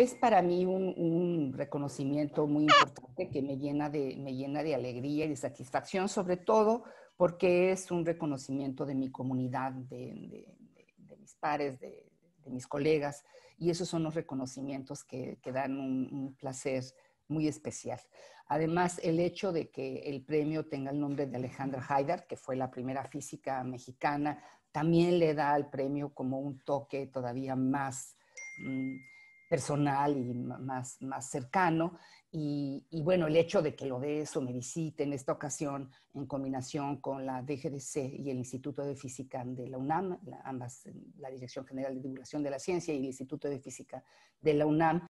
es para mí un, reconocimiento muy importante que me llena, de, me llena de alegría y de satisfacción, sobre todo porque es un reconocimiento de mi comunidad, de, mis pares, de, mis colegas, y esos son los reconocimientos que, que dan un, placer muy especial. Además, el hecho de que el premio tenga el nombre de Alejandra Haidar, que fue la primera física mexicana, también le da al premio como un toque todavía más... Mm, personal y más, más cercano. Y, bueno, el hecho de que lo de eso me visite en esta ocasión en combinación con la DGDC y el Instituto de Física de la UNAM, ambas, la Dirección General de Divulgación de la Ciencia y el Instituto de Física de la UNAM,